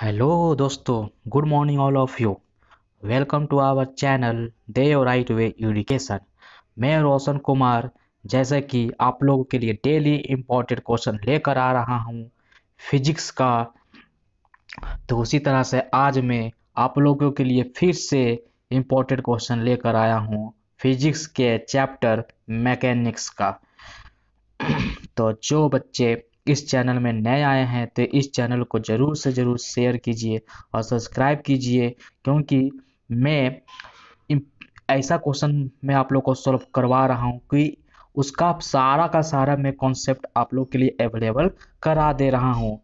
hello दोस्तों good morning all of you welcome to our channel the right way education मैं रोशन कुमार जैसे कि आप लोगों के लिए डेली इम्पोर्टेंट क्वेश्चन लेकर आ रहा हूँ फिजिक्स का तो उसी तरह से आज मैं आप लोगों के लिए फिर से इम्पोर्टेंट क्वेश्चन लेकर आया हूँ फिजिक्स के चैप्टर मैकेनिक्स का तो जो बच्चे इस चैनल में नए आए हैं तो इस चैनल को ज़रूर से ज़रूर शेयर कीजिए और सब्सक्राइब कीजिए क्योंकि मैं ऐसा क्वेश्चन मैं आप लोग को सॉल्व करवा रहा हूँ कि उसका सारा का सारा मैं कॉन्सेप्ट आप लोग के लिए अवेलेबल करा दे रहा हूँ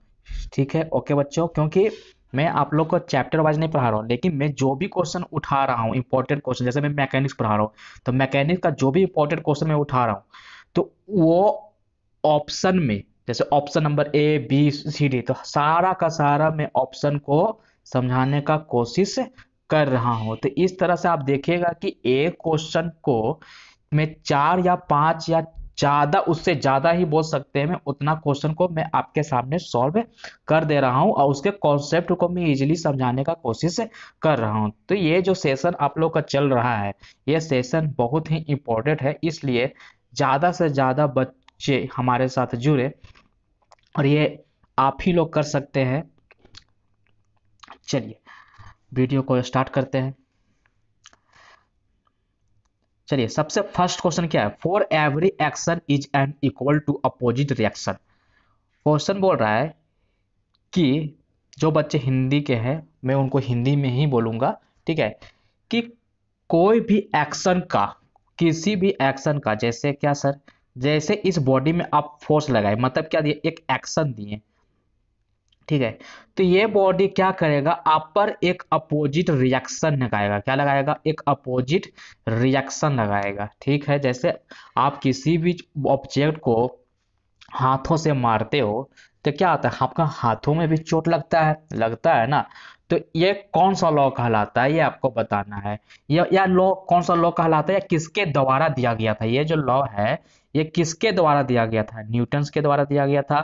ठीक है ओके बच्चों क्योंकि मैं आप लोग को चैप्टर वाइज नहीं पढ़ा रहा हूँ लेकिन मैं जो भी क्वेश्चन उठा रहा हूँ इंपॉर्टेंट क्वेश्चन जैसे मैं मैकेनिक्स पढ़ा रहा हूँ तो मैकेनिक का जो भी इंपॉर्टेंट क्वेश्चन मैं उठा रहा हूँ तो वो ऑप्शन में जैसे option number A B C D तो सारा का सारा मैं ऑप्शन को समझाने का कोशिश कर रहा हूं तो इस तरह से आप देखिएगा कि एक क्वेश्चन को मैं चार या पांच या ज्यादा उससे ज्यादा ही बोल सकते हैं मैं उतना क्वेश्चन को मैं आपके सामने सॉल्व कर दे रहा हूं और उसके कॉन्सेप्ट को मैं इजीली समझाने का कोशिश कर रहा हूं तो ये जो सेशन आप लोग का चल रहा है ये सेशन बहुत ही इंपॉर्टेंट है इसलिए ज्यादा से ज्यादा बच ये हमारे साथ जुड़े और ये आप ही लोग कर सकते हैं चलिए वीडियो को स्टार्ट करते हैं चलिए सबसे फर्स्ट क्वेश्चन क्या है for every action is an equal to opposite reaction question बोल रहा है कि जो बच्चे हिंदी के हैं मैं उनको हिंदी में ही बोलूंगा ठीक है कि कोई भी एक्शन का किसी भी एक्शन का जैसे क्या सर जैसे इस बॉडी में आप फोर्स लगाए मतलब क्या दिए एक एक्शन दिए ठीक है तो ये बॉडी क्या करेगा आप पर एक अपोजिट रिएक्शन लगाएगा क्या लगाएगा एक अपोजिट रिएक्शन लगाएगा ठीक है जैसे आप किसी भी ऑब्जेक्ट को हाथों से मारते हो तो क्या आता है आपका हाथों में भी चोट लगता है लगता है ना तो ये कौन सा लॉ कहलाता है ये आपको बताना है या, या लॉ कौन सा लॉ कहलाता है या किसके द्वारा दिया गया था ये जो लॉ है ये किसके द्वारा दिया गया था न्यूटन के द्वारा दिया गया था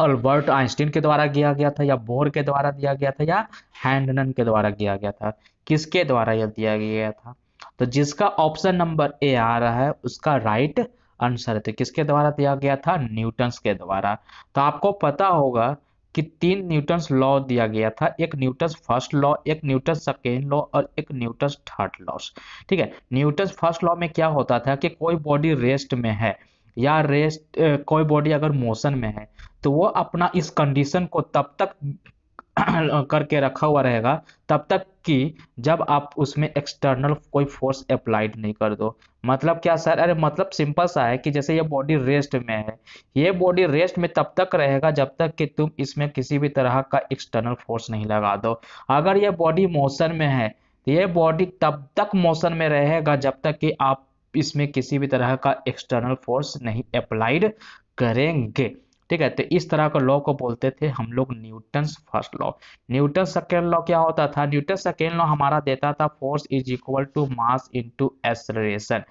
अल्बर्ट आइंस्टीन के द्वारा दिया गया था या बोर के द्वारा दिया गया था या हैंडन के द्वारा दिया गया था किसके द्वारा यह दिया गया था तो जिसका ऑप्शन नंबर ए आ रहा है उसका राइट आंसर है तो किसके द्वारा दिया गया था न्यूटन के द्वारा तो आपको पता होगा कि तीन न्यूटन्स लॉ दिया गया था एक न्यूटन्स फर्स्ट लॉ एक न्यूटन सेकेंड लॉ और एक न्यूटन्स थर्ड लॉस ठीक है न्यूटन्स फर्स्ट लॉ में क्या होता था कि कोई बॉडी रेस्ट में है या रेस्ट कोई बॉडी अगर मोशन में है तो वो अपना इस कंडीशन को तब तक करके रखा हुआ रहेगा तब तक कि जब आप उसमें एक्सटर्नल कोई फोर्स अप्लाइड नहीं कर दो मतलब क्या सर अरे मतलब सिंपल सा है कि जैसे ये बॉडी रेस्ट में है ये बॉडी रेस्ट में तब तक रहेगा जब तक कि तुम इसमें किसी भी तरह का एक्सटर्नल फोर्स नहीं लगा दो अगर ये बॉडी मोशन में है तो ये बॉडी तब तक मोशन में रहेगा जब तक कि आप इसमें किसी भी तरह का एक्सटर्नल फोर्स नहीं अप्लाइड करेंगे ठीक है तो इस तरह का लॉ को बोलते थे हम लोग Newton first law Newton second law क्या होता था न्यूटन सेकेंड लॉ हमारा देता था force is equal to mass into acceleration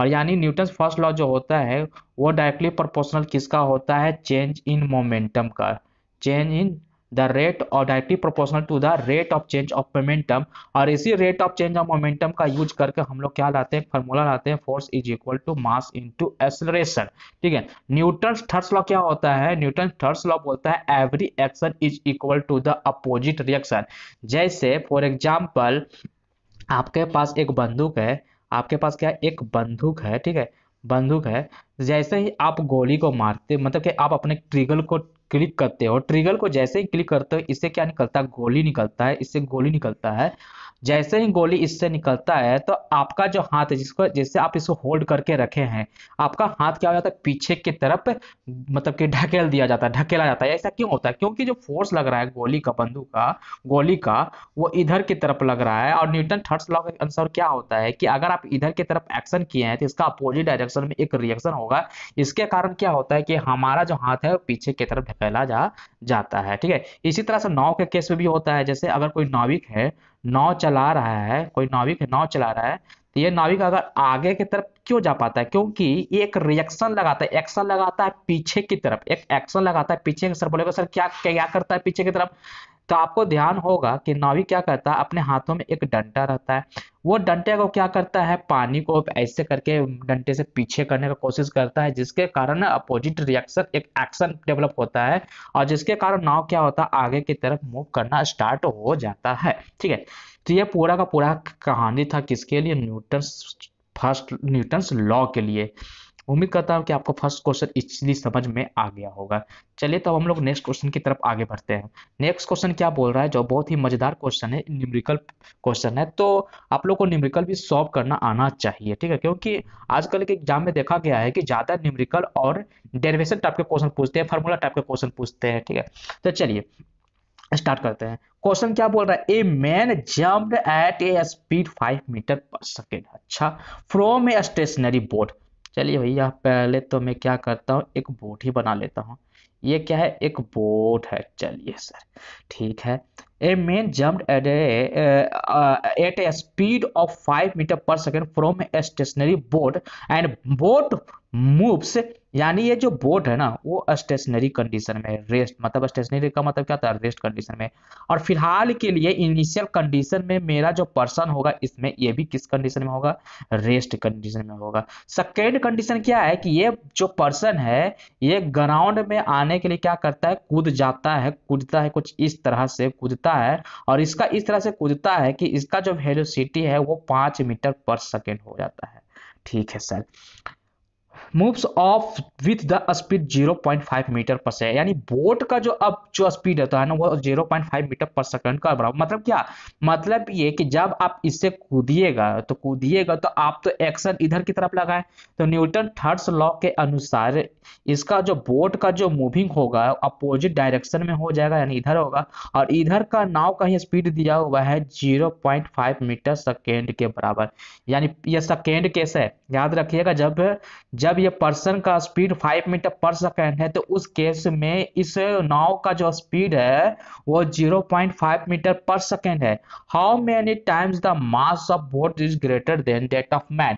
और यानी न्यूटन फर्स्ट लॉ जो होता है वो डायरेक्टली प्रोपोर्शनल किसका होता है चेंज इन मोमेंटम का change in the rate or directly proportional to the rate of change of momentum और इसी rate of change of momentum का यूज करके हम लोग क्या लाते हैं फॉर्मूला लाते हैं force is equal to mass into acceleration ठीक है न्यूटन थर्ड लॉ क्या होता है न्यूटन थर्ड लॉ बोलता है every action is equal to the opposite reaction जैसे फॉर एग्जाम्पल आपके पास एक बंदूक है आपके पास क्या एक बंदूक है ठीक है बंदूक है जैसे ही आप गोली को मारते मतलब कि आप अपने ट्रिगल को क्लिक करते हो ट्रिगर को जैसे ही क्लिक करते हो इससे क्या निकलता है गोली निकलता है इससे गोली निकलता है जैसे ही गोली इससे निकलता है तो आपका जो हाथ है जिसको जैसे आप इसको होल्ड करके रखे हैं आपका हाथ क्या हो जाता है पीछे की तरफ मतलब कि ढकेल दिया जाता है ढकेला जाता है ऐसा क्यों होता है क्योंकि जो फोर्स लग रहा है गोली का बंदूक का गोली का वो इधर की तरफ लग रहा है और न्यूटन थर्ड लॉ का आंसर क्या होता है कि अगर आप इधर की तरफ एक्शन किए हैं तो इसका अपोजिट डायरेक्शन में एक रिएक्शन होगा इसके कारण क्या होता है कि हमारा जो हाथ है वो पीछे की तरफ ढकेला जा जाता है ठीक है इसी तरह से नाव के केस में भी होता है जैसे अगर कोई नाविक है नाव चला रहा है कोई नाविक नाव चला रहा है तो ये नाविक अगर आगे की तरफ क्यों जा पाता है क्योंकि ये एक रिएक्शन लगाता है एक्शन लगाता है पीछे की तरफ एक एक्शन लगाता है पीछे की तरफ बोलेगा सर क्या क्या करता है पीछे की तरफ तो आपको ध्यान होगा कि नावी क्या करता है अपने हाथों में एक डंटा रहता है वो डंटे को क्या करता है पानी को ऐसे करके डंटे से पीछे करने का कोशिश करता है जिसके कारण अपोजिट रिएक्शन एक एक्शन डेवलप होता है और जिसके कारण नाव क्या होता है आगे की तरफ मूव करना स्टार्ट हो जाता है ठीक है तो ये पूरा का पूरा कहानी था किसके लिए न्यूटन फर्स्ट न्यूटन लॉ के लिए उम्मीद करता हूँ कि आपको फर्स्ट क्वेश्चन इसलिए समझ में आ गया होगा चलिए तो हम लोग नेक्स्ट क्वेश्चन की तरफ आगे बढ़ते हैं नेक्स्ट क्वेश्चन क्या बोल रहा है जो बहुत ही मजेदार क्वेश्चन है न्यूमरिकल क्वेश्चन है तो आप लोग को न्यूमरिकल भी सॉल्व करना आना चाहिए ठीक है क्योंकि आजकल के एग्जाम में देखा गया है कि ज्यादा न्यूमरिकल और डेरिवेशन टाइप के क्वेश्चन पूछते हैं फॉर्मूला टाइप के क्वेश्चन पूछते हैं ठीक है तो चलिए स्टार्ट करते हैं क्वेश्चन क्या बोल रहा है a man jumped at a speed five metre per second अच्छा फ्रॉम ए स्टेशनरी बोर्ड चलिए भैया पहले तो मैं क्या करता हूँ एक बोट ही बना लेता हूँ ये क्या है एक बोट है चलिए सर ठीक है a man jumped at a uh, uh, at a speed of 5 meter per second from a stationary boat and boat moves यानी ये जो बोट है ना वो स्टेशनरी कंडीशन में रेस्ट मतलब स्टेशनरी का मतलब क्या था रेस्ट कंडीशन में और फिलहाल के लिए इनिशियल कंडीशन में मेरा जो पर्सन होगा इसमें ये भी किस कंडीशन में होगा रेस्ट कंडीशन में होगा सेकेंड कंडीशन क्या है कि ये जो पर्सन है ये ग्राउंड में आने के लिए क्या करता है कूद जाता है कूदता है कुछ इस तरह से कूदता कूदता है और इसका इस तरह से कूदता है कि इसका जो वेलोसिटी है वो पाँच मीटर पर सेकेंड हो जाता है ठीक है sir moves off with the speed 0.5 metre per से यानी बोट का जो अब जो स्पीड होता है ना वो 0.5 मीटर पर सेकेंड का बराबर मतलब क्या मतलब ये कि जब आप इससे कूदिएगा तो कूदिएगा तो आप तो एक्शन इधर की तरफ लगाए तो न्यूटन थर्ड्स लॉ के अनुसार इसका जो बोट का जो मूविंग होगा अपोजिट डायरेक्शन में हो जाएगा यानी इधर होगा और इधर का नाव का ही स्पीड दिया हुआ है फाइव मीटर सेकेंड के बराबर यानी यह सेकेंड कैसे याद रखिएगा जब जब जब ये पर्सन का speed five metre per second है तो उस केस में इस नाव का जो स्पीड है वो zero point five metre per second है how many times the mass of boat is greater than that of man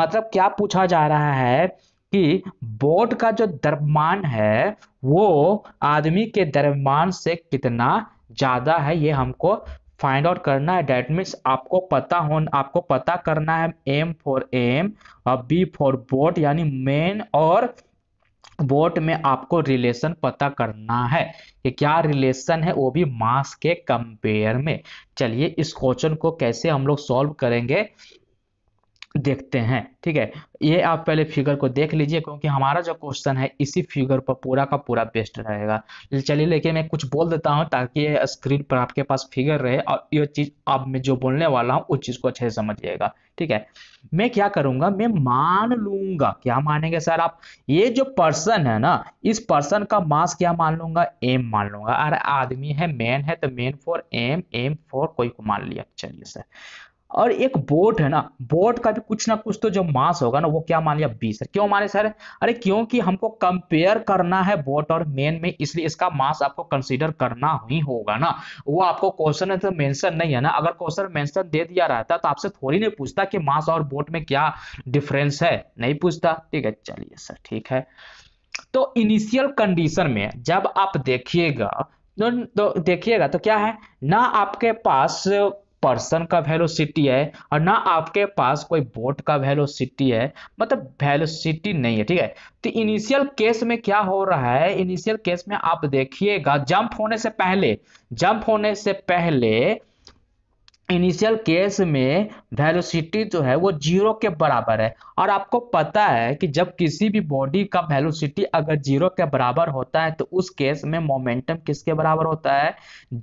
मतलब क्या पूछा जा रहा है कि बोट का जो द्रव्यमान है वो आदमी के द्रव्यमान से कितना ज्यादा है ये हमको फाइंड आउट करना है डेट मीन्स आपको पता हो आपको पता करना है एम फॉर एम और बी फॉर बोट यानी मेन और बोट में आपको रिलेशन पता करना है कि क्या रिलेशन है वो भी मास के कंपेयर में चलिए इस क्वेश्चन को कैसे हम लोग सॉल्व करेंगे देखते हैं ठीक है ये आप पहले फिगर को देख लीजिए क्योंकि हमारा जो क्वेश्चन है इसी फिगर पर पूरा का पूरा बेस्ट रहेगा चलिए लेकिन मैं कुछ बोल देता हूँ ताकि स्क्रीन पर आपके पास फिगर रहे और ये चीज़ अब मैं जो बोलने वाला हूँ उस चीज़ को अच्छे से समझिएगा ठीक है मैं क्या करूंगा मैं मान लूंगा क्या मानेंगे सर आप ये जो पर्सन है ना इस पर्सन का मास क्या मान लूंगा एम मान लूंगा अरे आदमी है मेन है तो man for M M for कोई को मान लिया चलिए सर और एक बोट है ना बोट का भी कुछ ना कुछ तो जो मास होगा ना वो क्या मान लिया बीस क्यों माने सर अरे क्योंकि हमको कंपेयर करना है बोट और मेन में इसलिए इसका मास आपको कंसिडर करना ही होगा ना वो आपको क्वेश्चन में तो मेंशन नहीं है ना अगर क्वेश्चन मेंशन दे दिया रहता तो आपसे थोड़ी नहीं पूछता कि मास और बोट में क्या डिफरेंस है नहीं पूछता ठीक है चलिए सर ठीक है तो इनिशियल कंडीशन में जब आप देखिएगा तो, तो देखिएगा तो क्या है ना आपके पास पर्सन का वेलोसिटी है और ना आपके पास कोई बोट का वेलोसिटी है मतलब वेलोसिटी नहीं है ठीक है तो इनिशियल केस में क्या हो रहा है इनिशियल केस में आप देखिएगा जंप होने से पहले जंप होने से पहले इनिशियल केस में वेलोसिटी जो है वो जीरो के बराबर है और आपको पता है कि जब किसी भी बॉडी का वेलोसिटी अगर जीरो के बराबर होता है तो उस केस में मोमेंटम किसके बराबर होता है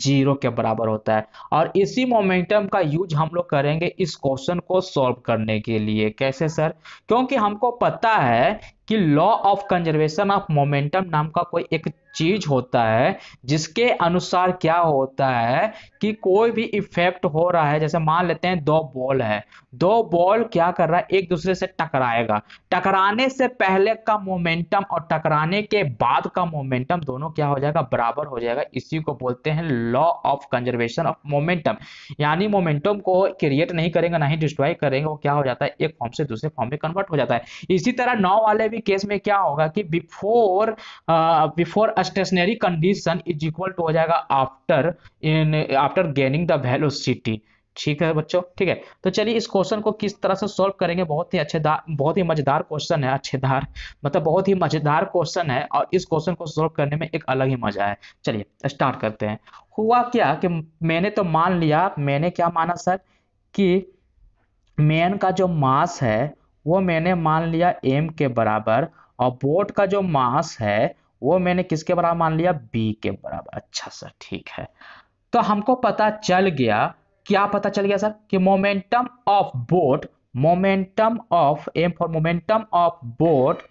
जीरो के बराबर होता है और इसी मोमेंटम का यूज हम लोग करेंगे इस क्वेश्चन को सॉल्व करने के लिए कैसे सर क्योंकि हमको पता है कि law of conservation of momentum नाम का कोई एक चीज होता है जिसके अनुसार क्या होता है कि कोई भी इफेक्ट हो रहा है जैसे मान लेते हैं दो बॉल बॉल है दो बॉल क्या कर रहा है एक दूसरे से टकराएगा टकराने से पहले का मोमेंटम और टकराने के बाद का मोमेंटम दोनों क्या हो जाएगा बराबर हो जाएगा इसी को बोलते हैं law of conservation of momentum यानी मोमेंटम को क्रिएट नहीं करेंगे ना ही डिस्ट्रॉय करेंगे वो क्या हो जाता है एक फॉर्म से दूसरे फॉर्म में कन्वर्ट हो जाता है इसी तरह नौ वाले भी केस में क्या होगा कि before before stationary condition is equal to हो जाएगा after in after gaining the velocity ठीक है बच्चों ठीक है तो चलिए इस क्वेश्चन को किस तरह से सॉल्व करेंगे बहुत ही अच्छे बहुत ही मजेदार क्वेश्चन है अच्छेदार मतलब बहुत ही मजेदार क्वेश्चन है और इस क्वेश्चन को सॉल्व करने में एक अलग ही मजा है चलिए स्टार्ट करते हैं हुआ क्या कि मैंने तो मान लिया मैंने क्या माना सर कि मैन का जो मास है वो मैंने मान लिया एम के बराबर और बोट का जो मास है वो मैंने किसके बराबर मान लिया बी के बराबर अच्छा सर ठीक है तो हमको पता चल गया क्या पता चल गया सर कि momentum of boat momentum of M for momentum of boat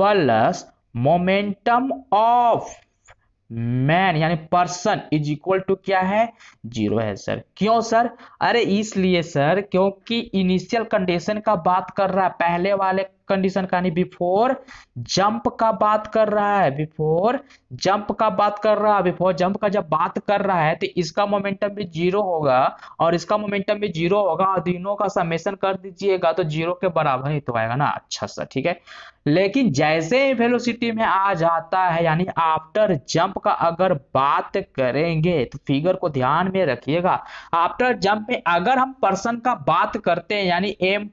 plus momentum of man यानी पर्सन इज इक्वल टू क्या है जीरो है सर क्यों सर अरे इसलिए सर क्योंकि इनिशियल कंडीशन का बात कर रहा है पहले वाले कंडीशन का नहीं बिफोर जंप का बात कर रहा है बिफोर जंप का बात कर रहा है बिफोर जंप का जब बात कर रहा है तो इसका मोमेंटम भी जीरो होगा और इसका मोमेंटम भी जीरो होगा और तीनों का समेशन कर दीजिएगा तो जीरो के बराबर ही तो आएगा ना अच्छा सा ठीक है लेकिन जैसे ही वेलोसिटी में आ जाता है यानी आफ्टर जंप का अगर बात करेंगे तो फिगर को ध्यान में रखिएगा आफ्टर जंप में अगर हम पर्सन का बात करते हैं यानी एम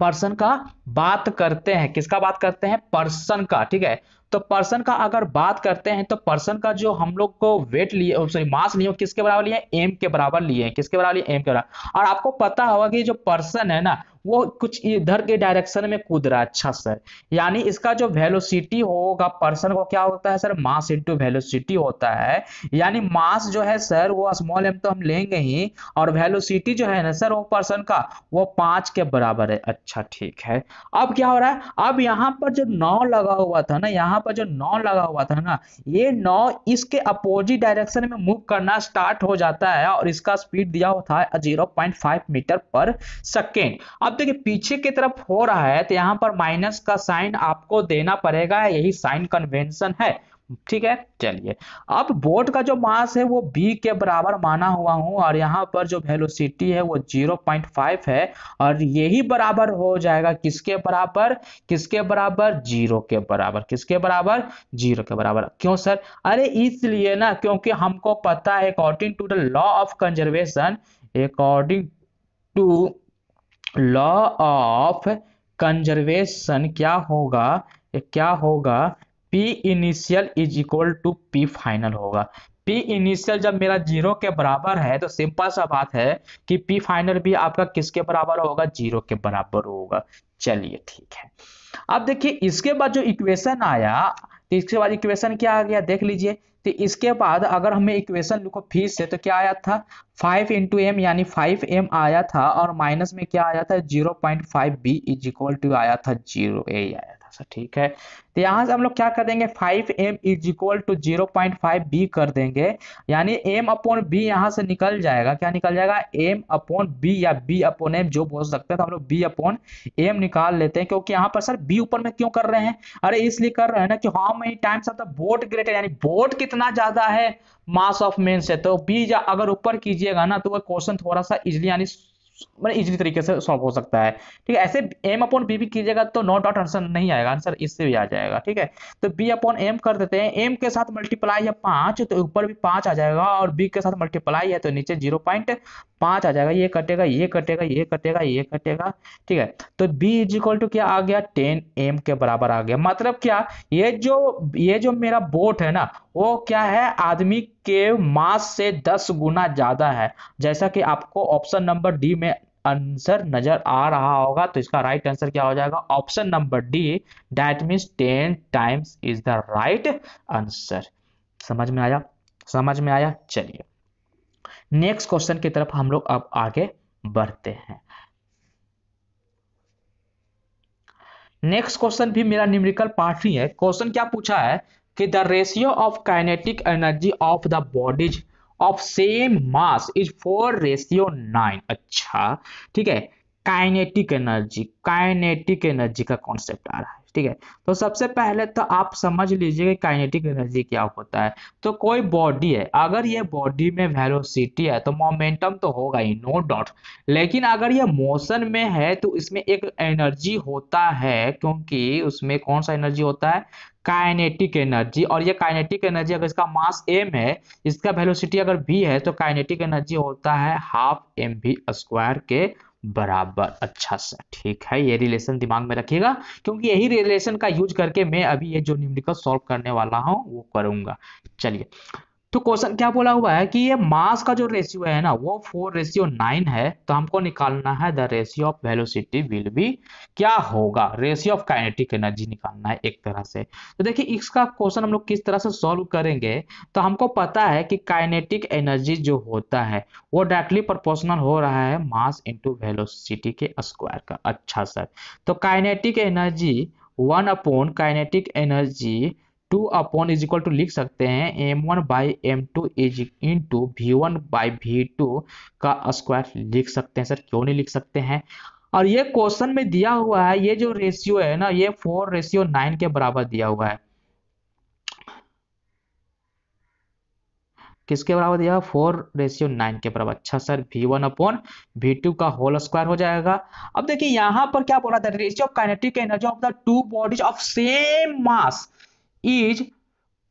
पर्सन का बात करते हैं किसका बात करते हैं पर्सन का ठीक है तो पर्सन का अगर बात करते हैं तो पर्सन का जो हम लोग को वेट लिए सॉरी oh, मास लिए किसके बराबर लिए एम के बराबर लिए किसके बराबर लिए एम के बराबर और आपको पता होगा कि जो पर्सन है ना वो कुछ इधर के डायरेक्शन में कूद रहा है अच्छा सर यानी इसका जो वेलोसिटी होगा पर्सन को क्या होता है सर मास इंटू वेलोसिटी होता है यानी मास जो है सर वो स्मॉल एम तो हम लेंगे ही और वेलोसिटी जो है ना सर वो पर्सन का वो पांच के बराबर है अच्छा ठीक है अब क्या हो रहा है अब यहाँ पर जो नौ लगा हुआ था ना यहाँ पर जो नौ लगा हुआ था ना ये नौ इसके अपोजिट डायरेक्शन में मूव करना स्टार्ट हो जाता है और इसका स्पीड दिया हुआ था zero point five metre per second अब अब देखिए पीछे की तरफ हो रहा है तो यहाँ पर माइनस का साइन आपको देना पड़ेगा यही साइन कन्वेंशन है ठीक है चलिए अब बोर्ड का जो मास है वो b के बराबर माना हुआ हूं और यहाँ पर जो वेलोसिटी है वो 0.5 है और यही बराबर हो जाएगा किसके बराबर किसके बराबर जीरो के बराबर किसके बराबर जीरो के बराबर क्यों सर अरे इसलिए ना क्योंकि हमको पता है according to the law of conservation according to law of conservation क्या होगा क्या होगा P initial is equal to P final होगा पी इनिशियल जब मेरा जीरो के बराबर है तो सिंपल सा बात है कि पी फाइनल भी आपका किसके बराबर होगा जीरो के बराबर होगा चलिए ठीक है अब देखिए इसके बाद जो इक्वेशन आया तो इसके बाद इक्वेशन क्या आ गया देख लीजिए तो इसके बाद अगर हमें इक्वेशन लिखो फीस से तो क्या आया था फाइव इंटू एम यानी फाइव एम आया था और माइनस में क्या आया था zero point five B is equal to आया था जीरो ए आया था सर ठीक है तो यहाँ से हम लोग क्या कर देंगे five M is equal to zero point five B कर देंगे यानी एम अपॉन बी यहाँ से निकल जाएगा क्या निकल जाएगा एम अपॉन बी या बी अपॉन एम जो बोल सकते हैं तो हम लोग बी अपॉन एम निकाल लेते हैं क्योंकि यहाँ पर सर बी ऊपर में क्यों कर रहे हैं अरे इसलिए कर रहे हैं ना कि how many times of the boat greater यानी बोट कितना ज्यादा है मास ऑफ मेन्स है तो बी अगर ऊपर कीजिएगा ना तो वह क्वेश्चन थोड़ा सा इजिली यानी मतलब इजी तरीके से सॉल्व हो सकता है ठीक है ऐसे एम अपॉन बी भी कीजिएगा तो नो डॉट आंसर नहीं आएगा आंसर इससे भी आ जाएगा ठीक है तो बी अपॉन एम कर देते हैं एम के साथ मल्टीप्लाई है पांच तो ऊपर भी पांच आ जाएगा और बी के साथ मल्टीप्लाई है तो नीचे जीरो पॉइंट पांच आ जाएगा ये कटेगा ये कटेगा ये कटेगा ये कटेगा ठीक है तो बी इज इक्वल टू क्या आ गया टेन एम के बराबर आ गया मतलब क्या ये जो ये जो मेरा बोट है ना वो क्या है आदमी के मास से दस गुना ज्यादा है जैसा कि आपको ऑप्शन नंबर डी में आंसर नजर आ रहा होगा तो इसका राइट आंसर क्या हो जाएगा option number D that means ten times is the right answer समझ में आया समझ में आया चलिए नेक्स्ट क्वेश्चन की तरफ हम लोग अब आगे बढ़ते हैं नेक्स्ट क्वेश्चन भी मेरा न्यूमेरिकल पार्ट ही है क्वेश्चन क्या पूछा है कि the ratio of kinetic energy of the bodies of same mass is four ratio nine अच्छा ठीक है काइनेटिक एनर्जी काइनेटिक एनर्जी का कॉन्सेप्ट आ रहा है ठीक है तो सबसे पहले तो आप समझ लीजिए काइनेटिक एनर्जी क्या होता है तो कोई बॉडी है अगर ये बॉडी में वेलोसिटी है तो मोमेंटम तो होगा ही नो डाउट लेकिन अगर ये मोशन में है तो इसमें एक एनर्जी होता है क्योंकि उसमें कौन सा एनर्जी होता है काइनेटिक एनर्जी और ये काइनेटिक एनर्जी अगर इसका मास एम है इसका वेलोसिटी अगर बी है तो काइनेटिक एनर्जी होता है हाफ एम बी स्क्वायर के बराबर अच्छा सा ठीक है ये रिलेशन दिमाग में रखिएगा क्योंकि यही रिलेशन का यूज करके मैं अभी ये जो न्यूमेरिकल सॉल्व करने वाला हूँ वो करूंगा चलिए तो क्वेश्चन क्या बोला हुआ है कि ये मास का जो रेशियो है ना वो फोर रेशियो नाइन है तो हमको निकालना है the ratio of velocity will be क्या होगा रेशियो ऑफ काइनेटिक एनर्जी निकालना है एक तरह से तो देखिए इसका क्वेश्चन हम लोग किस तरह से सॉल्व करेंगे तो हमको पता है कि काइनेटिक एनर्जी जो होता है वो डायरेक्टली प्रोपोर्शनल हो रहा है मास इंटू वेलोसिटी के स्क्वायर का अच्छा सर तो kinetic energy one upon kinetic energy two upon is equal to लिख सकते हैं M one by M two is into V one by V two का स्क्वायर लिख सकते हैं सर क्यों नहीं लिख सकते हैं और ये क्वेश्चन में दिया हुआ है ये जो रेशियो है ना ये फोर रेशियो नाइन के बराबर दिया हुआ है किसके बराबर दिया फोर रेशियो नाइन के बराबर अच्छा sir V one upon V two का होल स्क्वायर हो जाएगा अब देखिए यहां पर क्या बोला था ratio of kinetic energy of the two bodies of same mass is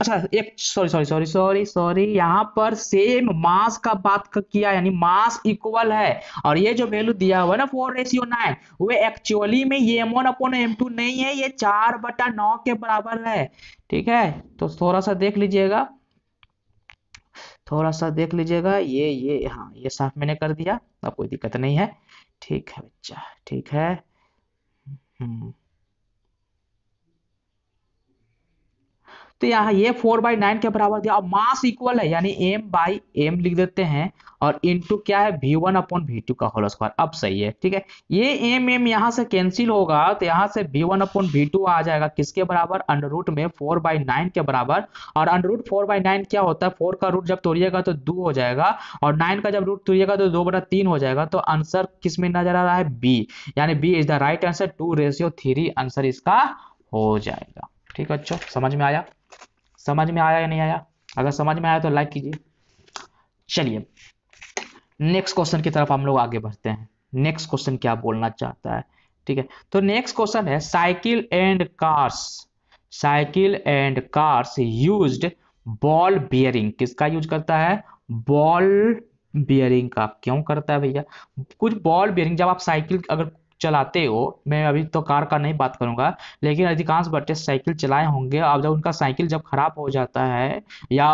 अच्छा एक sorry sorry sorry sorry sorry यहाँ पर सेम मास का बात का किया यानी मास इक्वल है और ये जो वैल्यू दिया हुआ है ना फोर रेशियो नाइन वो एक्चुअली में ये M one upon M two नहीं है ये चार बटा नौ के बराबर है ठीक है तो थोड़ा सा देख लीजिएगा थोड़ा सा देख लीजिएगा ये ये हाँ ये साफ मैंने कर दिया अब कोई दिक्कत नहीं है ठीक है बच्चा ठीक है हम्म तो यहाँ ये फोर बाई नाइन के बराबर दिया और मास इक्वल है यानी एम बाई एम लिख देते हैं और इनटू क्या है V one upon V two का होल स्क्वायर अब सही है ठीक है ये एम एम यहाँ से कैंसिल होगा तो यहाँ से V one upon V two आ जाएगा किसके बराबर अंडर रूट में फोर बाई नाइन के बराबर और under root four by nine क्या होता है फोर का रूट जब तोड़िएगा तो दो हो जाएगा और नाइन का जब रूट तोड़िएगा तो दो बटा तीन हो जाएगा तो आंसर किस में नजर आ रहा है बी यानी B is the right answer two ratio three answer इसका हो जाएगा ठीक है अच्छा समझ में आया समझ में आया या नहीं आया अगर समझ में आया तो लाइक कीजिए चलिए नेक्स्ट क्वेश्चन की तरफ हम लोग आगे बढ़ते हैं नेक्स्ट क्वेश्चन क्या बोलना चाहता है ठीक है तो नेक्स्ट क्वेश्चन है cycle and cars cycle and cars used ball bearing किसका यूज करता है बॉल बियरिंग का क्यों करता है भैया कुछ बॉल बियरिंग जब आप साइकिल अगर चलाते हो मैं अभी तो कार का नहीं बात करूंगा लेकिन अधिकांश बच्चे साइकिल चलाए होंगे अब जब उनका साइकिल जब खराब हो जाता है या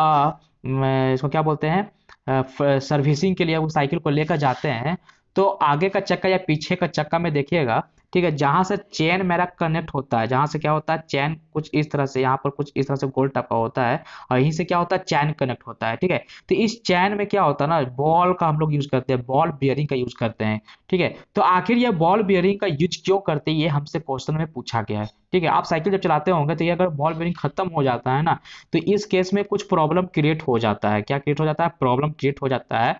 इसको क्या बोलते हैं सर्विसिंग के लिए वो साइकिल को लेकर जाते हैं तो आगे का चक्का या पीछे का चक्का में देखिएगा ठीक है जहां से चैन मेरा कनेक्ट होता है जहां से क्या होता है चैन कुछ इस तरह से यहाँ पर कुछ इस तरह से गोल टपा होता है और यहीं से क्या होता है चैन कनेक्ट होता है ठीक है तो इस चैन में क्या होता है ना बॉल का हम लोग यूज करते हैं बॉल बियरिंग का यूज करते हैं ठीक है तो आखिर ये बॉल बियरिंग का यूज क्यों करते हैं ये हमसे क्वेश्चन में पूछा गया है ठीक है आप साइकिल जब चलाते होंगे तो ये अगर बॉल बियरिंग खत्म हो जाता है ना तो इस केस में कुछ प्रॉब्लम क्रिएट हो जाता है क्या क्रिएट हो जाता है प्रॉब्लम क्रिएट हो जाता है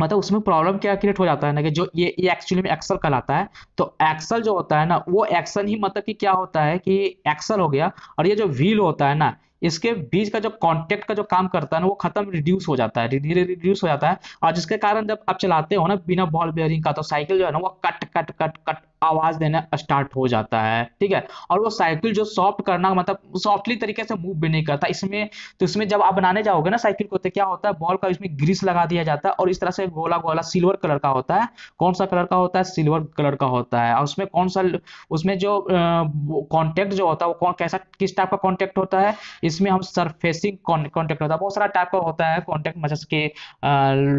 मतलब उसमें प्रॉब्लम क्या क्रिएट हो जाता है ना कि जो ये ये एक्चुअली में एक्सल कहलाता है तो एक्सल जो होता है ना वो एक्सल ही मतलब कि क्या होता है कि एक्सल हो गया और ये जो व्हील होता है ना इसके बीच का जो कॉन्टेक्ट का जो काम करता है ना वो खत्म रिड्यूस हो जाता है धीरे रिड्यूस हो जाता है और जिसके कारण जब आप चलाते हो ना बिना बॉल बेयरिंग का तो साइकिल जो है ना वो कट कट कट कट आवाज देना स्टार्ट हो जाता है ठीक है और वो साइकिल जो सॉफ्ट करना मतलब सॉफ्टली तरीके से मूव भी नहीं करता इसमें तो इसमें जब आप बनाने जाओगे ना साइकिल को तो क्या होता है बॉल का इसमें ग्रीस लगा दिया जाता है और इस तरह से गोला गोला सिल्वर कलर का होता है कौन सा कलर का होता है सिल्वर कलर का होता है और उसमें कौन सा उसमें जो कॉन्टेक्ट जो होता है वो कौन कैसा किस टाइप का कॉन्टेक्ट होता है इसमें हम सरफेसिंग कॉन्टेक्ट होता है बहुत सारा टाइप का होता है कॉन्टेक्ट मतलब के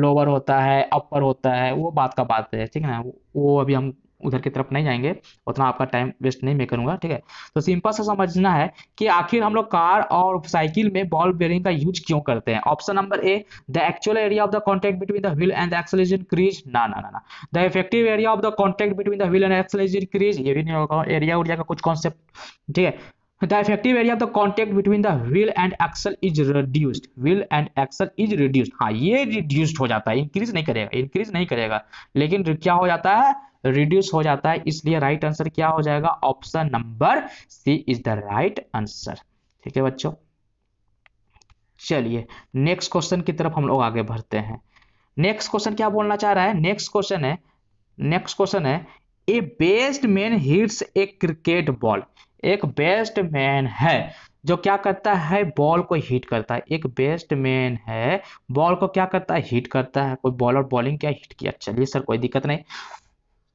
लोअर होता है अपर होता है वो बात का बात है ठीक है ना वो अभी हम उधर की तरफ नहीं जाएंगे उतना आपका टाइम वेस्ट नहीं मैं करूंगा ठीक है तो सिंपल सा समझना है कि आखिर हम लोग कार और साइकिल में बॉल बेयरिंग का यूज क्यों करते हैं option number A the actual area of the contact between the wheel and acceleration crease ना ना ना the effective area of the contact between the wheel and acceleration crease ये भी नहीं होगा एरिया उरिया का कुछ कॉन्सेप्ट ठीक है the effective area of the contact between the wheel and axle is reduced wheel and axle is reduced हाँ ये reduced हो जाता है increase नहीं करेगा increase नहीं करेगा लेकिन क्या हो जाता है रिड्यूस हो जाता है इसलिए राइट आंसर क्या हो जाएगा option number C is the right answer ठीक है बच्चों चलिए नेक्स्ट क्वेश्चन की तरफ हम लोग आगे बढ़ते हैं नेक्स्ट क्वेश्चन क्या बोलना चाह रहा है नेक्स्ट क्वेश्चन है नेक्स्ट क्वेश्चन है a best man hits a cricket ball एक बेस्ट मैन है जो क्या करता है बॉल को हिट करता है एक बेस्ट मैन है बॉल को क्या करता है हिट करता है कोई बॉलर बॉलिंग क्या हिट किया चलिए सर कोई दिक्कत नहीं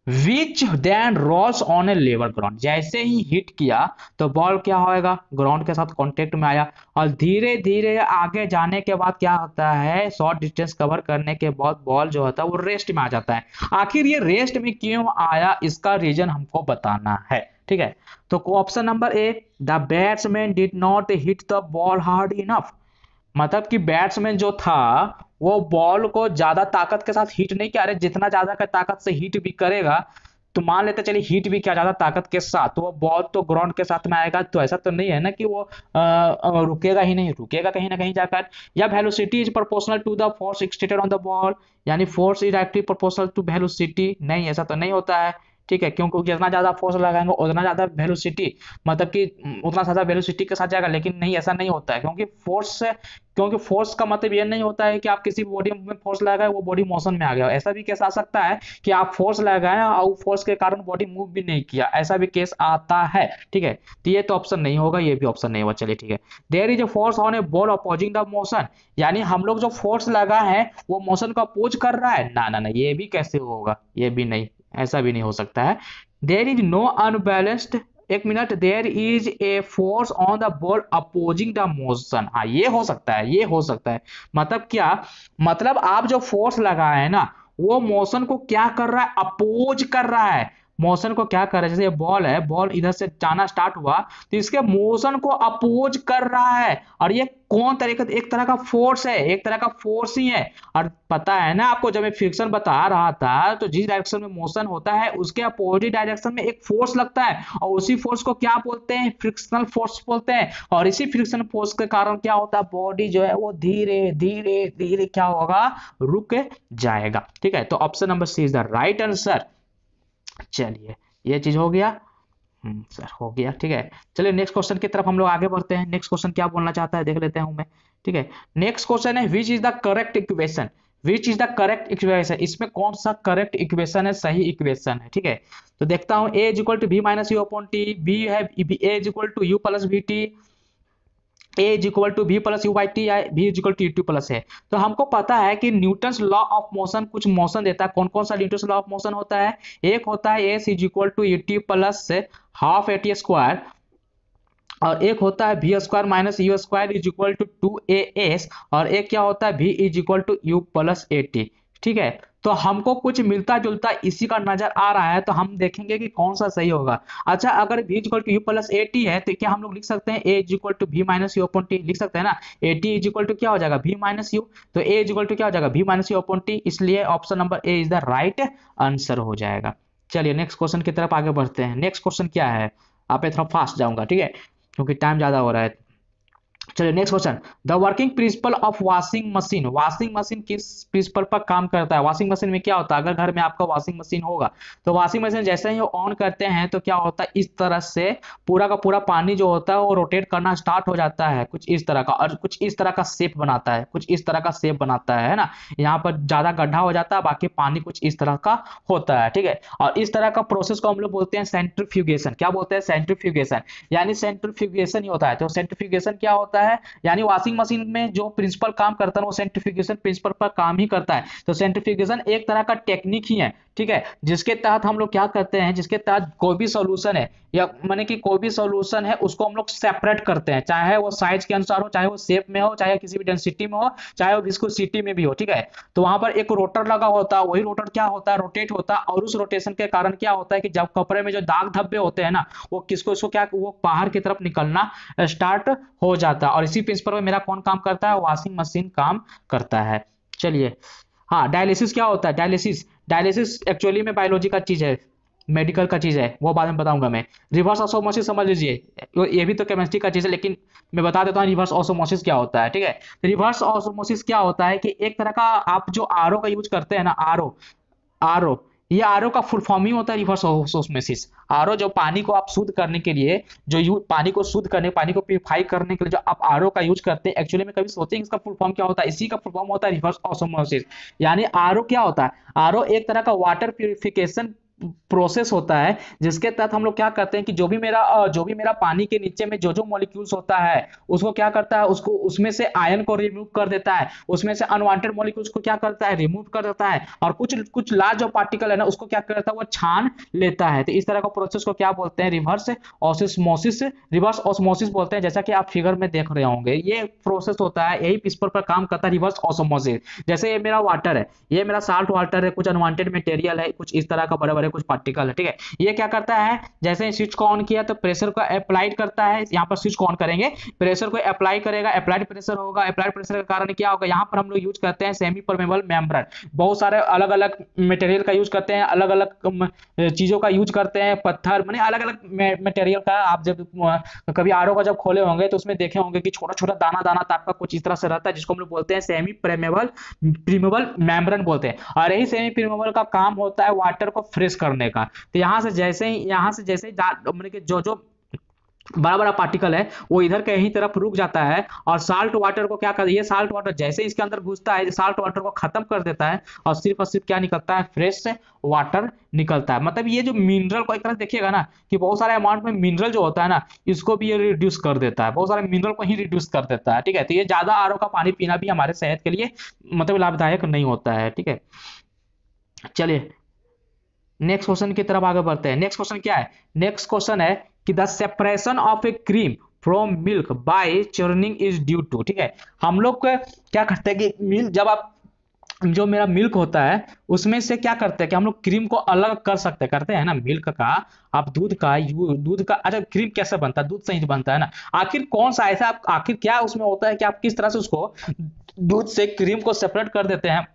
which then rolls on a लेबर ग्राउंड जैसे ही हिट किया तो बॉल क्या होएगा ग्राउंड के साथ कॉन्टेक्ट में आया और धीरे धीरे आगे जाने के बाद क्या होता है शॉर्ट डिस्टेंस कवर करने के बाद बॉल जो होता है वो रेस्ट में आ जाता है आखिर ये रेस्ट में क्यों आया इसका रीजन हमको बताना है ठीक है तो option number A the batsman did not hit the ball hard enough मतलब कि बैट्समैन जो था वो बॉल को ज्यादा ताकत के साथ हिट नहीं किया जितना ज्यादा का ताकत से हिट भी करेगा तो मान लेते चलिए हिट भी किया ज्यादा ताकत के साथ तो वो बॉल तो ग्राउंड के साथ में आएगा तो ऐसा तो नहीं है ना कि वो आ, रुकेगा ही नहीं रुकेगा कहीं ना कहीं जाकर या velocity is proportional to the force exerted on the ball यानी force is active proportional to velocity नहीं ऐसा तो नहीं होता है ठीक है क्योंकि जितना ज़्यादा फोर्स लगाएंगे उतना ज़्यादा वेलोसिटी मतलब कि उतना ज़्यादा वेलोसिटी के साथ जाएगा लेकिन नहीं ऐसा नहीं होता है क्योंकि फोर्स क्योंकि फोर्स का मतलब यह नहीं होता है कि आप किसी बॉडी में फोर्स लगाए वो बॉडी मोशन में आ गया ऐसा भी केस आ सकता है कि आप फोर्स लगाए और फोर्स के कारण बॉडी मूव भी नहीं किया ऐसा भी केस आता है ठीक है तो ये तो ऑप्शन नहीं होगा ये भी ऑप्शन नहीं होगा चलिए ठीक है there is a force on a ball opposing the motion यानी हम लोग जो फोर्स लगा है वो मोशन को अपोज कर रहा है ना ना ना ये भी कैसे होगा ये भी नहीं ऐसा भी नहीं हो सकता है देर इज नो अनबैलेंस्ड एक minute there is a force on the ball opposing the motion हाँ ये हो सकता है ये हो सकता है मतलब क्या मतलब आप जो फोर्स लगाए हैं ना वो मोशन को क्या कर रहा है अपोज कर रहा है मोशन को क्या कर रहा है जैसे बॉल है बॉल इधर से जाना स्टार्ट हुआ तो इसके मोशन को अपोज कर रहा है और ये कौन तरीके एक तरह का फोर्स है एक तरह का फोर्स ही है और पता है ना आपको जब मैं फ्रिक्शन बता रहा था तो जिस डायरेक्शन में मोशन होता है उसके अपोजिट डायरेक्शन में एक फोर्स लगता है और उसी फोर्स को क्या बोलते हैं फ्रिक्शनल फोर्स बोलते हैं और इसी फ्रिक्शन फोर्स के कारण क्या होता है बॉडी जो है वो धीरे धीरे धीरे क्या होगा रुक जाएगा ठीक है तो option number C is the right answer चलिए ये चीज हो गया हम्म, सर हो गया ठीक है चलिए नेक्स्ट क्वेश्चन की तरफ हम लोग आगे बढ़ते हैं नेक्स्ट क्वेश्चन क्या बोलना चाहता है देख लेते हैं मैं ठीक है नेक्स्ट क्वेश्चन है which is the correct equation which is the correct equation इसमें कौन सा करेक्ट इक्वेशन है सही इक्वेशन है ठीक है तो देखता हूँ A is equal to B minus U upon T B है A is equal to U plus T A is equal to V plus U by T या V is equal to U two plus है तो हमको पता है कि Newton's law of motion कुछ motion देता है कौन कौन सा न्यूटन्स लॉ ऑफ मोशन होता है एक होता है S is equal to U T plus half A T square और एक होता है V square minus U square is equal to two A S और एक क्या होता है V is equal to U plus A T ठीक है तो हमको कुछ मिलता जुलता इसी का नजर आ रहा है तो हम देखेंगे कि कौन सा सही होगा अच्छा अगर v is to U plus A T है तो क्या हम लोग लिख सकते हैं a is equal to V minus U upon T लिख सकते हैं ना A T is equal to क्या हो जाएगा v माइनस यू तो a इज इक्वल टू क्या हो जाएगा v minus U upon T इसलिए option number A is the right answer हो जाएगा चलिए नेक्स्ट क्वेश्चन की तरफ आगे बढ़ते हैं नेक्स्ट क्वेश्चन क्या है आप थोड़ा फास्ट जाऊंगा ठीक है क्योंकि टाइम ज्यादा हो रहा है चलिए next question the working principle of washing machine washing machine किस प्रिंसिपल पर काम करता है वॉशिंग मशीन में क्या होता है अगर घर में आपका वॉशिंग मशीन होगा तो वॉशिंग मशीन जैसे ही ऑन करते हैं तो क्या होता है इस तरह से पूरा का पूरा पानी जो होता है वो रोटेट करना स्टार्ट हो जाता है कुछ इस तरह का और कुछ इस तरह का सेप बनाता है कुछ इस तरह का सेप बनाता है ना यहाँ पर ज्यादा गड्ढा हो जाता है बाकी पानी कुछ इस तरह का होता है ठीक है और इस तरह का प्रोसेस को हम लोग बोलते हैं सेंट्रीफ्यूगेशन क्या बोलते हैं सेंट्रीफ्यूगेशन यानी सेंट्रीफ्यूगेशन ही होता है तो सेंट्रीफ्यूगेशन क्या होता है सकता है यानी वॉशिंग मशीन में जो प्रिंसिपल काम करता है वो सेंट्रिफिकेशन प्रिंसिपल पर काम ही करता है तो सेंट्रिफिकेशन एक तरह का टेक्निक ही है ठीक है जिसके तहत हम लोग क्या करते हैं जिसके तहत कोई भी सोल्यूशन है या मैंने कि कोई भी सोल्यूशन है उसको हम लोग सेपरेट करते हैं चाहे वो साइज के अनुसार हो चाहे वो शेप में हो चाहे किसी भी डेंसिटी में हो चाहे वो सिटी में भी हो ठीक है तो वहां पर एक रोटर लगा होता है वही रोटर क्या होता है रोटेट होता है और उस रोटेशन के कारण क्या होता है कि जब कपड़े में जो दाग धब्बे होते हैं ना वो किसको इसको क्या वो बाहर की तरफ निकलना स्टार्ट हो जाता है होता है और इसी प्रिंसिपल में मेरा कौन काम करता है वॉशिंग मशीन काम करता है चलिए हाँ डायलिसिस क्या होता है डायलिसिस डायलिसिस एक्चुअली में बायोलॉजी का चीज़ है मेडिकल का चीज़ है वो बाद में बताऊंगा मैं रिवर्स ऑसोमोसिस समझ लीजिए ये भी तो केमिस्ट्री का चीज़ है लेकिन मैं बता देता हूँ रिवर्स ऑसोमोसिस क्या होता है ठीक है रिवर्स तो ऑसोमोसिस क्या होता है कि एक तरह का आप जो आर का यूज करते हैं ना आर ओ ये आर का फुल फॉर्म ही होता है रिवर्स ओसमेसिस आर जो पानी को आप शुद्ध करने के लिए जो यू पानी को शुद्ध करने पानी को प्योरीफाई करने के लिए जो आप आर का यूज करते हैं एक्चुअली में कभी सोचते हैं इसका फुल फॉर्म क्या होता है इसी का फुल फॉर्म होता है रिवर्स ओसमोसिस यानी आर क्या होता है आर एक तरह का वाटर प्योरिफिकेशन प्रोसेस होता है जिसके तहत हम लोग क्या करते हैं कि जो भी मेरा जो भी मेरा पानी के नीचे में जो जो मॉलिक्यूल्स होता है उसको क्या करता है उसको उसमें से आयन को रिमूव कर देता है उसमें से अनवांटेड मॉलिक्यूल्स को क्या करता है रिमूव कर देता है और कुछ कुछ लार्ज जो पार्टिकल है ना उसको क्या करता है वो छान लेता है तो इस तरह का प्रोसेस को क्या बोलते हैं रिवर्स ऑसिसमोसिस रिवर्स ऑसमोसिस बोलते हैं जैसा कि आप फिगर में देख रहे होंगे ये प्रोसेस होता है यही पिस्पर पर, काम करता है रिवर्स ऑसमोसिस जैसे ये मेरा वाटर है ये मेरा साल्ट वाटर है कुछ अनवांटेड मटेरियल है कुछ इस तरह का बड़ा बड़े और कुछ पार्टिकल है ठीक है ये क्या करता है जैसे स्विच को ऑन किया तो प्रेशर को अप्लाइड करता है यहाँ पर स्विच को ऑन करेंगे प्रेशर को अप्लाई करेगा अप्लाइड प्रेशर होगा अप्लाइड प्रेशर का कारण क्या होगा यहाँ पर हम लोग यूज करते हैं सेमी परमेबल मेम्ब्रेन बहुत सारे अलग अलग मटेरियल का यूज करते हैं अलग अलग चीजों का यूज करते हैं पत्थर मैंने अलग अलग मटेरियल का आप जब कभी आर का जब खोले होंगे तो उसमें देखे होंगे कि छोटा छोटा दाना दाना टाइप का कुछ इस तरह से रहता है जिसको हम लोग बोलते हैं सेमी प्रेमेबल प्रीमेबल मेम्ब्रेन बोलते हैं और यही सेमी प्रीमेबल का काम होता है वाटर को फ्रेश प्रवेश करने का तो यहाँ से जैसे ही यहाँ से जैसे ही मतलब कि जो जो बड़ा बड़ा पार्टिकल है वो इधर कहीं तरफ रुक जाता है और साल्ट वाटर को क्या कर ये साल्ट वाटर जैसे इसके अंदर घुसता है साल्ट वाटर को खत्म कर देता है और सिर्फ और सिर्फ क्या निकलता है फ्रेश वाटर निकलता है मतलब ये जो मिनरल को एक तरह देखिएगा ना कि बहुत सारे अमाउंट में मिनरल जो होता है ना इसको भी ये रिड्यूस कर देता है बहुत सारे मिनरल को ही रिड्यूस कर देता है ठीक है तो ये ज्यादा आर का पानी पीना भी हमारे सेहत के लिए मतलब लाभदायक नहीं होता है ठीक है चलिए नेक्स्ट क्वेश्चन की तरफ आगे बढ़ते हैं नेक्स्ट क्वेश्चन क्या है नेक्स्ट क्वेश्चन है कि the separation of a cream from milk by churning is due to ठीक है हम लोग क्या करते हैं कि मिल्क जब आप जो मेरा मिल्क होता है उसमें से क्या करते हैं कि हम लोग क्रीम को अलग कर सकते हैं करते हैं ना मिल्क का आप दूध का दूध का अच्छा क्रीम कैसे बनता है दूध से ही बनता है ना आखिर कौन सा ऐसा आखिर क्या उसमें होता है कि आप किस तरह से उसको दूध से क्रीम को सेपरेट कर देते हैं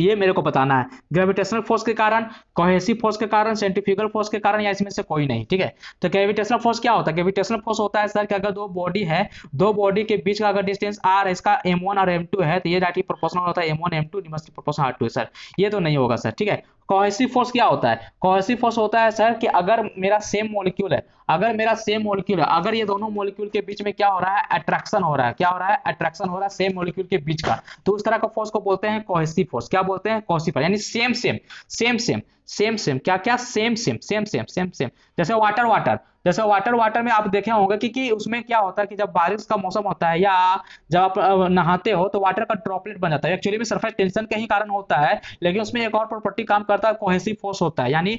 ये मेरे को बताना है ग्रेविटेशनल फोर्स के कारण कोहेसिव फोर्स के कारण सेंट्रीफ्यूगल फोर्स के कारण या इसमें से कोई नहीं ठीक है तो ग्रेविटेशनल फोर्स क्या होता है ग्रेविटेशनल फोर्स होता है सर कि अगर दो बॉडी है दो बॉडी के बीच का अगर डिस्टेंस आर इसका एम वन और एम टू है तो ये डायरेक्टली प्रोपोर्शनल होता है M one M two proportional R two sir ये तो नहीं होगा सर ठीक है कोहेसिव फोर्स क्या होता है कोहेसिव फोर्स होता है सर कि अगर मेरा सेम मोलिक्यूल है अगर मेरा सेम मोलिक्यूल है अगर ये दोनों मोलिक्यूल के बीच में क्या हो रहा है अट्रैक्शन हो रहा है क्या हो रहा है अट्रैक्शन हो रहा है सेम मोलिक्यूल के बीच का तो उस तरह का फोर्स को बोलते हैं कोहेसिव फोर्स क्या बोलते हैं कोहेसिव यानी same same same same same same क्या क्या same same same same same same जैसे वाटर वाटर जैसे वाटर वाटर में आप देखे होंगे कि, कि उसमें क्या होता है कि जब बारिश का मौसम होता है या जब आप नहाते हो तो वाटर का ड्रॉपलेट बन जाता है एक्चुअली में सरफेस टेंशन के ही कारण होता है लेकिन उसमें एक और प्रॉपर्टी काम करता है कोहेसिव फोर्स होता है यानी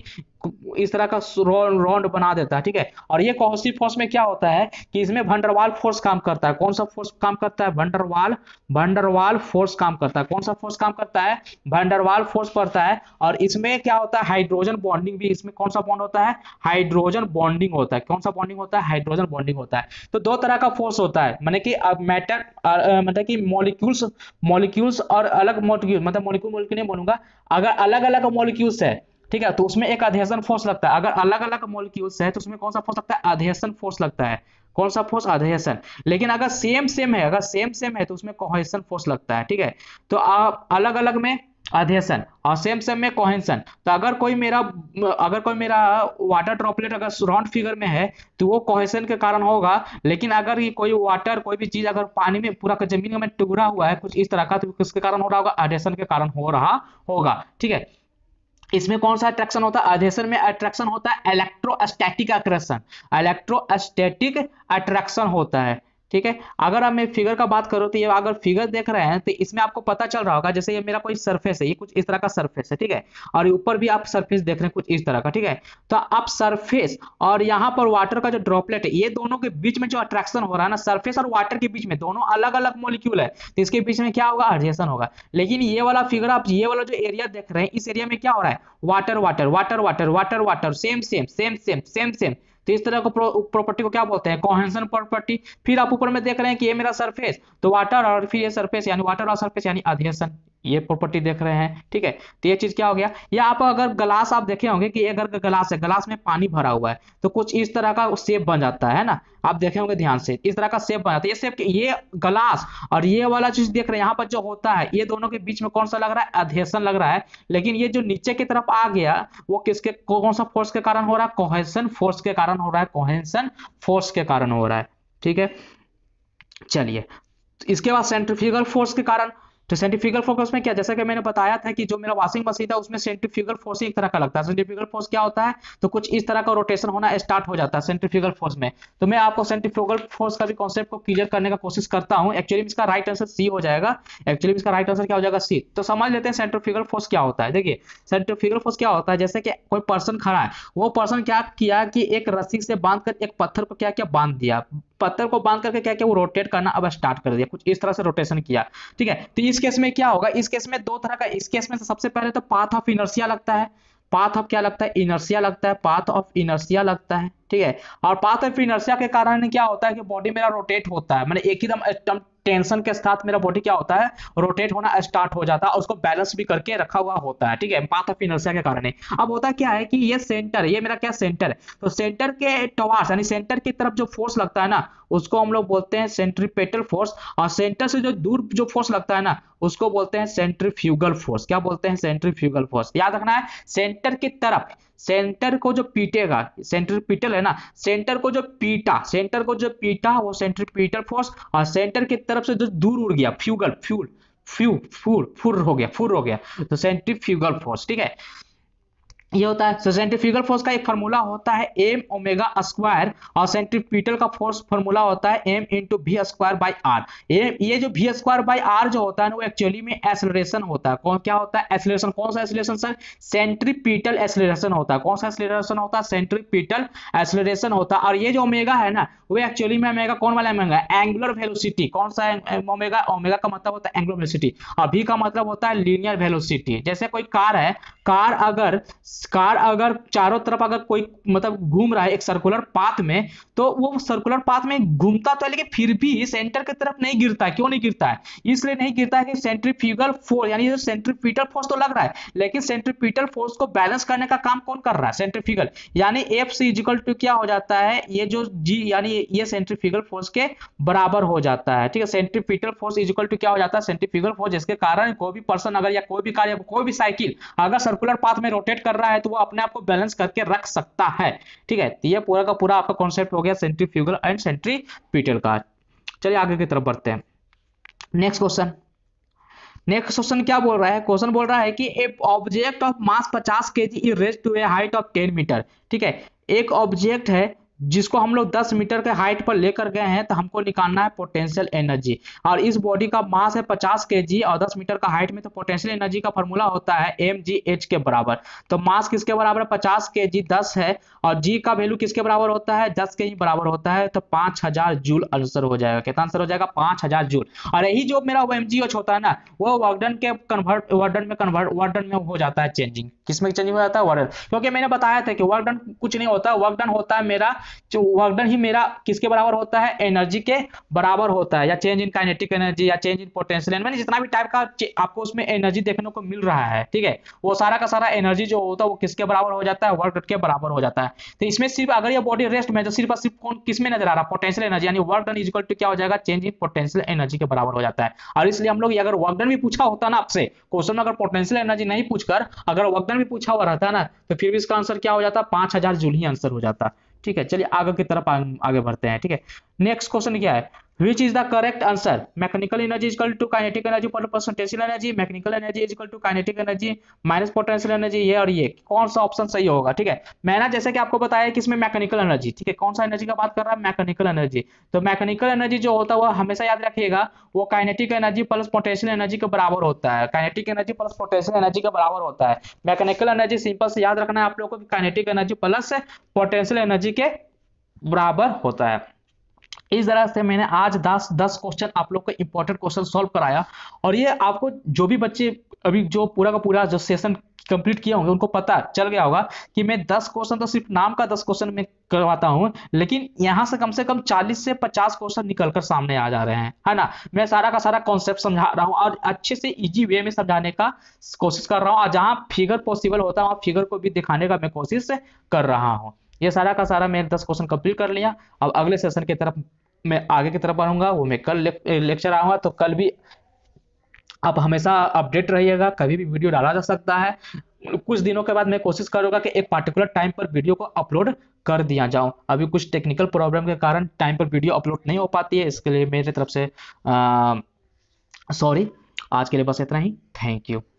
इस तरह का राउंड बना देता है ठीक है और ये कौशी फोर्स में क्या होता है कि इसमें भंडरवाल फोर्स काम करता है कौन सा फोर्स काम करता है भंडरवाल भंडरवाल फोर्स काम करता है कौन सा फोर्स काम करता है भंडरवाल फोर्स पड़ता है और इसमें क्या होता है हाइड्रोजन बॉन्डिंग भी इसमें कौन सा बॉन्ड होता है हाइड्रोजन बॉन्डिंग होता है कौन सा बॉन्डिंग होता है हाइड्रोजन बॉन्डिंग होता है तो दो तरह का फोर्स होता है मैंने अब मैटर मतलब की मोलिक्यूल्स मोलिक्यूल्स और अलग मोलिक्यूल मतलब मोलिक्यूल मोलिक्यूल नहीं बोलूंगा अगर अलग अलग मोलिक्यूल्स है ठीक है तो उसमें एक अधेशन फोर्स लगता है अगर अलग अलग मोलिक्यूल्स है तो उसमें कौन सा फोर्स लगता है अधेशन फोर्स लगता है कौन सा फोर्स अधेशन लेकिन अगर सेम सेम है अगर सेम सेम है तो उसमें कोहेशन फोर्स लगता है ठीक है तो आप अलग अलग में अधेशन और सेम सेम में कोहेंसन तो अगर कोई मेरा अगर कोई मेरा वाटर ड्रॉपलेट अगर राउंड फिगर में है तो वो कोहेसन के कारण होगा लेकिन अगर ये कोई वाटर कोई भी चीज अगर पानी में पूरा जमीन में टुकड़ा हुआ है कुछ इस तरह का तो किसके कारण हो रहा होगा अधेशन के कारण हो रहा होगा ठीक है इसमें कौन सा अट्रैक्शन होता है अधेशन में अट्रैक्शन होता है इलेक्ट्रोस्टैटिक आकर्षण इलेक्ट्रोस्टैटिक अट्रैक्शन होता है ठीक है अगर हम फिगर का बात करो तो ये अगर फिगर देख रहे हैं तो इसमें आपको पता चल रहा होगा जैसे ये मेरा कोई सरफेस है ये कुछ इस तरह का सरफेस है ठीक है और ऊपर भी आप सरफेस देख रहे हैं कुछ इस तरह का ठीक है तो आप सरफेस और यहाँ पर वाटर का जो ड्रॉपलेट है ये दोनों के बीच में जो अट्रैक्शन हो रहा है ना सर्फेस और वाटर के बीच में दोनों अलग अलग मोलिक्यूल है तो इसके बीच में क्या होगा अर्जेशन होगा लेकिन ये वाला फिगर आप ये वाला जो एरिया देख रहे हैं इस एरिया में क्या हो रहा है water water water water water water same same same same same same तो इस तरह को प्रॉपर्टी को क्या बोलते हैं कोहेंसन प्रॉपर्टी फिर आप ऊपर में देख रहे हैं कि ये मेरा सरफेस तो वाटर और फिर ये सरफेस यानी वाटर और सरफेस यानी अधेसन ये प्रॉपर्टी देख रहे हैं ठीक है तो ये चीज क्या हो गया या आप अगर ग्लास आप देखे होंगे कि अगर ग्लास है ग्लास में पानी भरा हुआ है तो कुछ इस तरह का सेप बन जाता है ना आप देखे होंगे ध्यान से इस तरह का सेप बन जाता है ये सेप ये ग्लास और ये वाला चीज देख रहे हैं यहाँ पर जो होता है ये दोनों के बीच में कौन सा लग रहा है अधेशन लग रहा है लेकिन ये जो नीचे की तरफ आ गया वो किसके कौन सा फोर्स के कारण हो रहा है कोहेसन फोर्स के कारण हो रहा है कोहेसन फोर्स के कारण हो रहा है ठीक है चलिए इसके बाद सेंट्रीफ्यूगल फोर्स के कारण तो सेंट्रीफ्यूगल फोर्स में क्या जैसा कि मैंने बताया था कि जो मेरा वॉशिंग मशीन था उसमें सेंट्रीफ्यूगल फोर्स एक तरह का लगता है सेंट्रीफ्यूगल फोर्स क्या होता है तो कुछ इस तरह का रोटेशन होना स्टार्ट हो जाता है सेंट्रीफ्यूगल फोर्स में तो मैं आपको सेंट्रीफ्यूगल फोर्स का भी कॉन्सेप्ट को क्लियर करने का कोशिश करता हूँ एक्चुअली इसका राइट आंसर सी हो जाएगा एक्चुअली इसका राइट आंसर क्या हो जाएगा सी तो समझ लेते हैं सेंट्रीफ्यूगल फोर्स क्या होता है देखिए सेंट्रीफ्यूगल फोर्स क्या होता है जैसे कि कोई पर्सन खड़ा है वो पर्सन क्या किया कि एक रस्सी से बांधकर एक पत्थर को क्या क्या बांध दिया पत्थर को बांध करके क्या क्या वो रोटेट करना अब स्टार्ट कर दिया कुछ इस तरह से रोटेशन किया ठीक है तो इस केस में क्या होगा इस केस में दो तरह का इस केस में तो सबसे पहले तो पाथ ऑफ इनर्सिया लगता है पाथ ऑफ क्या लगता है इनर्सिया लगता है पाथ ऑफ इनर्सिया लगता है ठीक है और पाथ ऑफ इनर्शिया के कारण क्या होता है कि बॉडी मेरा रोटेट होता है मैंने मतलब एक ही टेंशन के साथ मेरा बॉडी क्या होता है रोटेट होना स्टार्ट हो जाता है उसको बैलेंस भी करके रखा हुआ होता है ठीक है पाथ ऑफ इनर्शिया के कारण अब होता क्या है कि ये सेंटर ये मेरा क्या सेंटर है तो सेंटर के टवार्स यानी सेंटर की तरफ जो फोर्स लगता है ना उसको हम लोग बोलते हैं सेंट्रीपेटल फोर्स और सेंटर से जो दूर जो फोर्स लगता है ना उसको बोलते हैं सेंट्रीफ्यूगल फोर्स क्या बोलते हैं सेंट्रीफ्यूगल फोर्स याद रखना है सेंटर की तरफ सेंटर को जो पीटेगा सेंटर पीटे सेंट्रल है ना सेंटर को जो पीटा सेंटर को जो पीटा वो सेंटर पीटर फोर्स और सेंटर की तरफ से जो दूर उड़ गया फ्यूगल फ्यूल फ्यू फूर फुर हो गया फुर हो गया तो सेंट्रिफ्यूगल फोर्स ठीक है ये होता है सेंट्रीफ्यूगल फोर्स का एक फॉर्मूला होता है एम ओमेगा स्क्वायर और सेंट्रीपिटल का फोर्स फॉर्मूला होता है M into V square by R M ये जो भी स्क्वायर बाई आर जो होता है ना वो एक्चुअली में एसलरेशन होता है कौन क्या होता है एसलेशन कौन सा एसलेशन सर सेंट्रीपिटल एसलेशन होता है कौन सा एसलेशन होता है सेंट्रीपिटल एसलेशन होता है और ये जो ओमेगा है ना वो एक्चुअली में ओमेगा कौन वाला ओमेगा एंगुलर वेलोसिटी कौन सा ओमेगा ओमेगा का मतलब होता है एंगुलर वेलोसिटी और भी का मतलब होता है लीनियर वेलोसिटी जैसे कोई कार है कार अगर कार अगर चारों तरफ अगर कोई मतलब घूम रहा है एक सर्कुलर पाथ में तो वो सर्कुलर पाथ में घूमता तो है लेकिन फिर भी सेंटर की तरफ नहीं गिरता है क्यों नहीं गिरता है इसलिए नहीं गिरता है कि सेंट्रीफ्यूगल फोर्स यानी जो सेंट्रीपिटल फोर्स तो लग रहा है लेकिन सेंट्रीपिटल फोर्स को बैलेंस करने का काम कौन कर रहा है सेंट्रीफ्यूगल यानी एफ सी इजिकल टू क्या हो जाता है ये जो जी यानी ये सेंट्रीफ्यूगल फोर्स के बराबर हो जाता है ठीक है सेंट्रीपिटल फोर्स इजिकल टू क्या हो जाता है सेंट्रीफ्यूगल फोर्स जिसके कारण कोई भी पर्सन अगर या कोई भी कार्य कोई भी साइकिल अगर सर्कुलर पाथ में रोटेट कर रहा है है तो वो अपने आप को बैलेंस करके रख सकता है ठीक है तो ये पूरा का पूरा आपका कॉन्सेप्ट हो गया सेंट्रीफ्यूगल एंड सेंट्रीपिटल का चलिए आगे की तरफ बढ़ते हैं नेक्स्ट क्वेश्चन नेक्स्ट क्वेश्चन क्या बोल रहा है क्वेश्चन बोल रहा है कि एक object of mass 50 KG G is raise to a height of 10 metre ठीक है एक ऑब्जेक्ट है जिसको हम लोग 10 मीटर के हाइट पर लेकर गए हैं तो हमको निकालना है पोटेंशियल एनर्जी और इस बॉडी का मास है 50 के और 10 मीटर का हाइट में तो पोटेंशियल एनर्जी का फॉर्मूला होता है एम जी एच के बराबर तो मास किसके बराबर है पचास के जी दस है और जी का वैल्यू किसके बराबर होता है दस के ही बराबर होता है तो पांच हजार जूल आंसर हो जाएगा कितना आंसर हो जाएगा पांच हजार जूल और यही जो मेरा एम जी एच होता है ना वो वर्डन के कन्वर्ट वर्डन में कन्वर्ट वर्डन में हो जाता है चेंजिंग किसमें चेंजिंग हो जाता है वर्डन क्योंकि मैंने बताया था कि वर्कडन कुछ नहीं होता वर्कडन होता है मेरा वर्क डन ही मेरा किसके बराबर होता है एनर्जी के बराबर होता है या चेंज इन काइनेटिक एनर्जी या चेंज इन पोटेंशियल एनर्जी जितना भी टाइप का आपको उसमें एनर्जी देखने को मिल रहा है ठीक है वो सारा का सारा एनर्जी जो होता है वो किसके बराबर हो जाता है वर्क डन के बराबर हो जाता है तो इसमें सिर्फ अगर यह बॉडी रेस्ट में तो सिर्फ सिर्फ कौन किसमें नजर आ रहा है पोटेंशियल एनर्जी यानी वर्क डन इक्वल टू क्या हो जाएगा चेंज इन पोटेंशियल एनर्जी के बराबर हो जाता है और इसलिए हम लोग अगर वर्कडन भी पूछा होता ना आपसे क्वेश्चन में अगर पोटेंशियल एनर्जी नहीं पूछकर अगर वर्कडन भी पूछा हुआ रहता ना तो फिर भी इसका आंसर क्या हो जाता पांच हजार जूल ही आंसर हो जाता ठीक है चलिए आगे की तरफ आगे बढ़ते हैं ठीक है नेक्स्ट क्वेश्चन क्या है which is the correct answer mechanical energy is equal to kinetic energy पर potential energy mechanical energy is equal to kinetic energy minus potential energy ये और ये e कौन सा ऑप्शन सही होगा ठीक है मैंने जैसे कि आपको बताया कि इसमें मैकेनिकल एनर्जी ठीक है कौन सा एनर्जी का बात कर रहा है मैकेनिकल एनर्जी तो मैकेनिकल एनर्जी जो होता है वो हमेशा याद रखिएगा वो kinetic energy plus potential energy के बराबर होता है kinetic energy plus potential energy के बराबर होता है मैकेनिकल एनर्जी सिंपल से याद रखना है आप लोगों को kinetic energy plus potential energy के बराबर होता है इस तरह से मैंने आज दस दस क्वेश्चन आप लोग को इंपॉर्टेंट क्वेश्चन सॉल्व कराया और ये आपको जो भी बच्चे अभी जो पूरा का पूरा जो सेशन कंप्लीट किया होंगे उनको पता चल गया होगा कि मैं 10 क्वेश्चन तो सिर्फ नाम का 10 क्वेश्चन में करवाता हूं लेकिन यहां से कम से कम 40 से 50 क्वेश्चन निकलकर सामने आ जा रहे हैं है ना मैं सारा का सारा कॉन्सेप्ट समझा रहा हूं और अच्छे से इजी वे में समझाने का कोशिश कर रहा हूं और जहां फिगर पॉसिबल होता है वहां फिगर को भी दिखाने का मैं कोशिश कर रहा हूँ ये सारा का सारा मैंने दस क्वेश्चन कंप्लीट कर लिया अब अगले सेशन की तरफ मैं आगे की तरफ बढ़ूंगा वो मैं कल लेक्चर आऊंगा तो कल भी आप हमेशा अपडेट रहिएगा कभी भी वीडियो डाला जा सकता है कुछ दिनों के बाद मैं कोशिश करूंगा कि एक पार्टिकुलर टाइम पर वीडियो को अपलोड कर दिया जाऊं अभी कुछ टेक्निकल प्रॉब्लम के कारण टाइम पर वीडियो अपलोड नहीं हो पाती है इसके लिए मेरी तरफ से सॉरी आज के लिए बस इतना ही थैंक यू